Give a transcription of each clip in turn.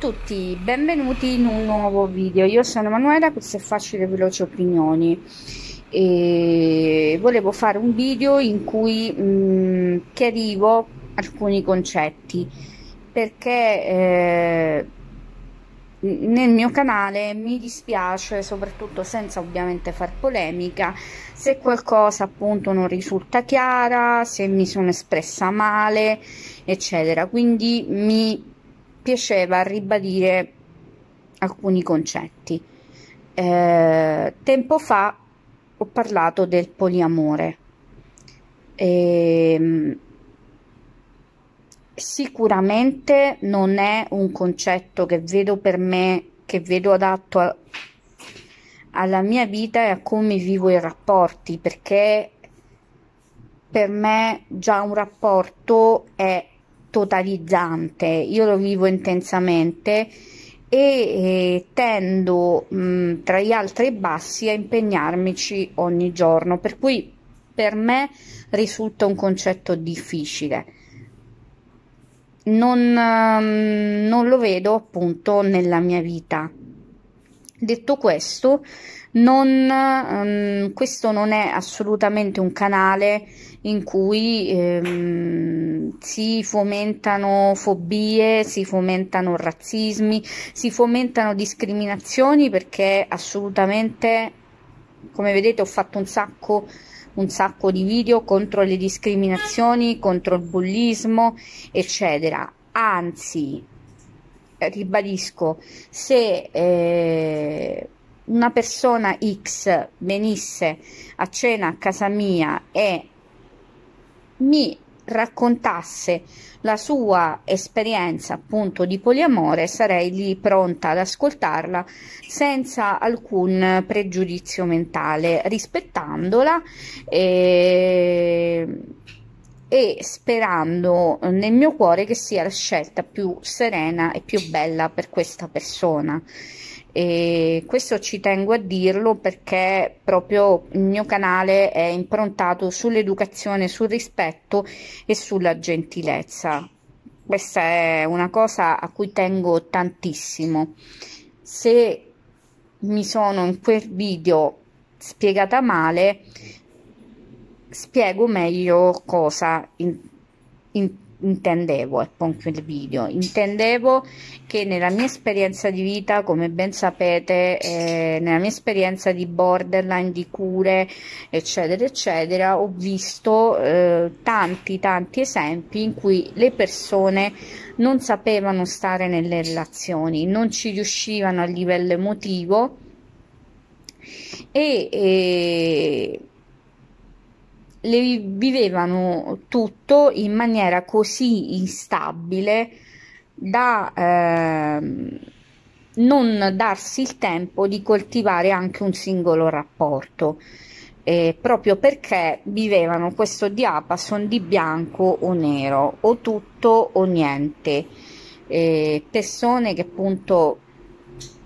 tutti, benvenuti in un nuovo video. Io sono Manuela, questo è Facile Veloce Opinioni e volevo fare un video in cui mh, mm, chiarivo alcuni concetti perché eh, nel mio canale mi dispiace, soprattutto senza ovviamente far polemica, se qualcosa appunto non risulta chiara, se mi sono espressa male, eccetera. Quindi mi piaceva ribadire alcuni concetti. Eh, tempo fa ho parlato del poliamore. E, ehm, sicuramente non è un concetto che vedo per me, che vedo adatto a, alla mia vita e a come vivo i rapporti, perché per me già un rapporto è totalizzante, io lo vivo intensamente e eh, tendo mh, mm, tra gli altri bassi a impegnarmici ogni giorno, per cui per me risulta un concetto difficile. Non, mh, ehm, non lo vedo appunto nella mia vita. Detto questo, non, um, questo non è assolutamente un canale in cui um, si fomentano fobie, si fomentano razzismi, si fomentano discriminazioni perché assolutamente, come vedete, ho fatto un sacco un sacco di video contro le discriminazioni, contro il bullismo, eccetera. Anzi, ribadisco, se eh, una persona X venisse a cena a casa mia e mi raccontasse la sua esperienza appunto di poliamore sarei lì pronta ad ascoltarla senza alcun pregiudizio mentale, rispettandola e, e sperando nel mio cuore che sia la scelta più serena e più bella per questa persona. E questo ci tengo a dirlo perché proprio il mio canale è improntato sull'educazione, sul rispetto e sulla gentilezza. Questa è una cosa a cui tengo tantissimo. Se mi sono in quel video spiegata male, spiego meglio cosa in, in intendevo, e eh, con quel video, intendevo che nella mia esperienza di vita, come ben sapete, eh, nella mia esperienza di borderline, di cure, eccetera, eccetera, ho visto eh, tanti, tanti esempi in cui le persone non sapevano stare nelle relazioni, non ci riuscivano a livello emotivo e... e le vivevano tutto in maniera così instabile da eh, non darsi il tempo di coltivare anche un singolo rapporto, eh, proprio perché vivevano questo diapason di bianco o nero, o tutto o niente. Eh, persone che appunto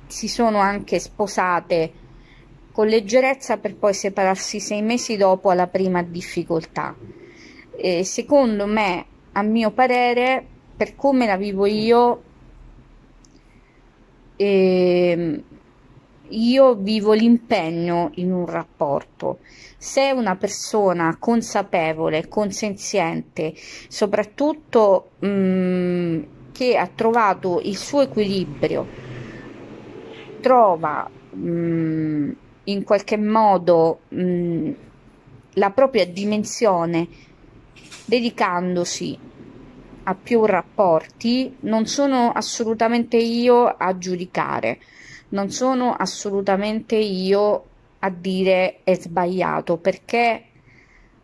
si sono anche sposate con leggerezza per poi separarsi sei mesi dopo alla prima difficoltà. E secondo me, a mio parere, per come la vivo io, eh, io vivo l'impegno in un rapporto. Se una persona consapevole, consenziente, soprattutto mh, mm, che ha trovato il suo equilibrio, trova mh, mm, in qualche modo mh, la propria dimensione dedicandosi a più rapporti, non sono assolutamente io a giudicare, non sono assolutamente io a dire è sbagliato perché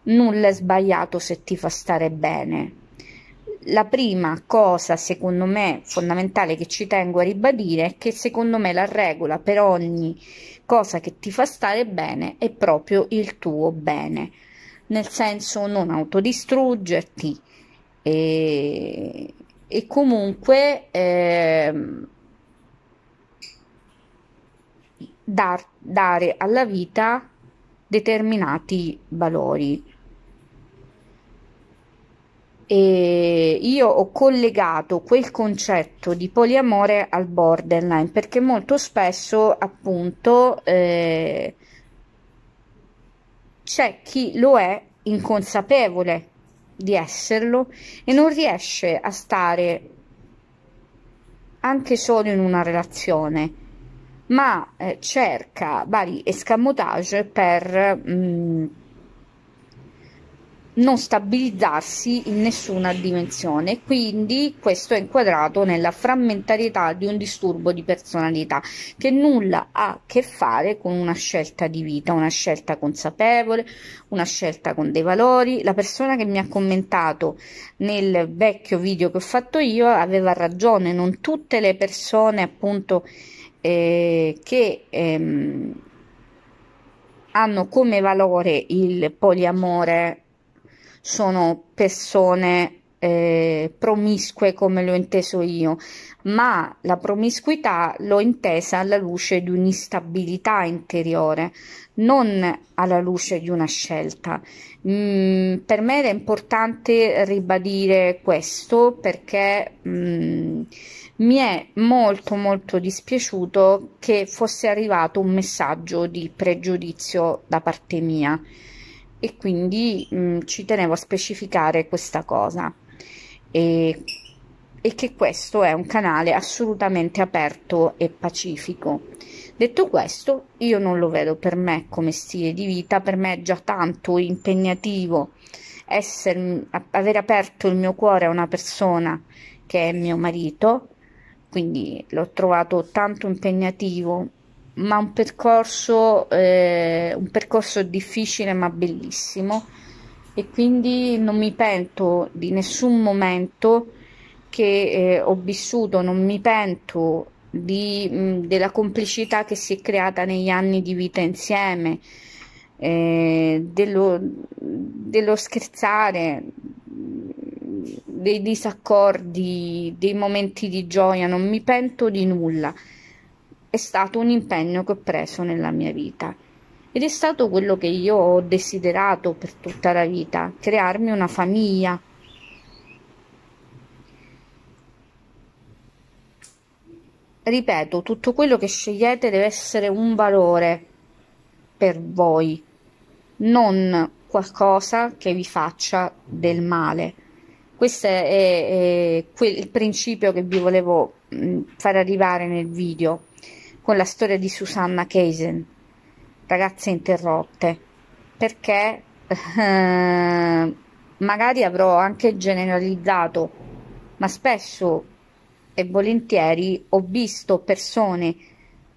nulla è sbagliato se ti fa stare bene la prima cosa, secondo me, fondamentale che ci tengo a ribadire è che secondo me la regola per ogni cosa che ti fa stare bene è proprio il tuo bene, nel senso non autodistruggerti e, e comunque eh, dar, dare alla vita determinati valori. E io ho collegato quel concetto di poliamore al borderline perché molto spesso appunto eh, c'è chi lo è inconsapevole di esserlo e non riesce a stare anche solo in una relazione ma eh, cerca vari escamotage per mh, mm, non stabilizzarsi in nessuna dimensione, quindi questo è inquadrato nella frammentarietà di un disturbo di personalità che nulla ha a che fare con una scelta di vita, una scelta consapevole, una scelta con dei valori. La persona che mi ha commentato nel vecchio video che ho fatto io aveva ragione, non tutte le persone appunto eh, che ehm, hanno come valore il poliamore sono persone eh, promisque come l'ho inteso io, ma la promiscuità l'ho intesa alla luce di un'instabilità interiore, non alla luce di una scelta. Mm, per me era importante ribadire questo perché mm, mi è molto molto dispiaciuto che fosse arrivato un messaggio di pregiudizio da parte mia e quindi mh, mm, ci tenevo a specificare questa cosa e, e che questo è un canale assolutamente aperto e pacifico. Detto questo, io non lo vedo per me come stile di vita, per me è già tanto impegnativo essere, aver aperto il mio cuore a una persona che è mio marito, quindi l'ho trovato tanto impegnativo ma un percorso, eh, un percorso difficile ma bellissimo e quindi non mi pento di nessun momento che eh, ho vissuto, non mi pento di, mh, della complicità che si è creata negli anni di vita insieme, eh, dello, dello scherzare, dei disaccordi, dei momenti di gioia, non mi pento di nulla è stato un impegno che ho preso nella mia vita ed è stato quello che io ho desiderato per tutta la vita, crearmi una famiglia. Ripeto, tutto quello che scegliete deve essere un valore per voi, non qualcosa che vi faccia del male. Questo è, è quel principio che vi volevo mh, far arrivare nel video con la storia di Susanna Keisen, ragazze interrotte, perché eh, magari avrò anche generalizzato, ma spesso e volentieri ho visto persone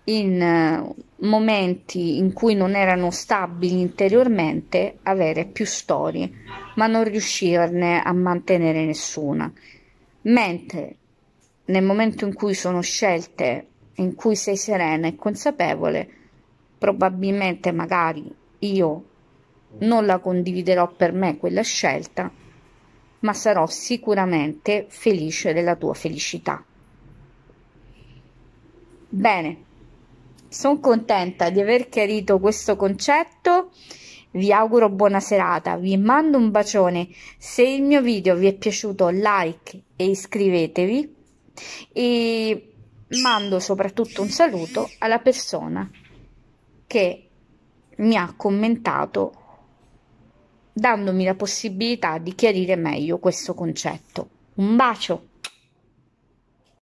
in eh, momenti in cui non erano stabili interiormente avere più storie, ma non riuscirne a mantenere nessuna. Mentre nel momento in cui sono scelte in cui sei serena e consapevole, probabilmente magari io non la condividerò per me quella scelta, ma sarò sicuramente felice della tua felicità. Bene, sono contenta di aver chiarito questo concetto. Vi auguro buona serata, vi mando un bacione. Se il mio video vi è piaciuto, like e iscrivetevi. E mando soprattutto un saluto alla persona che mi ha commentato dandomi la possibilità di chiarire meglio questo concetto. Un bacio!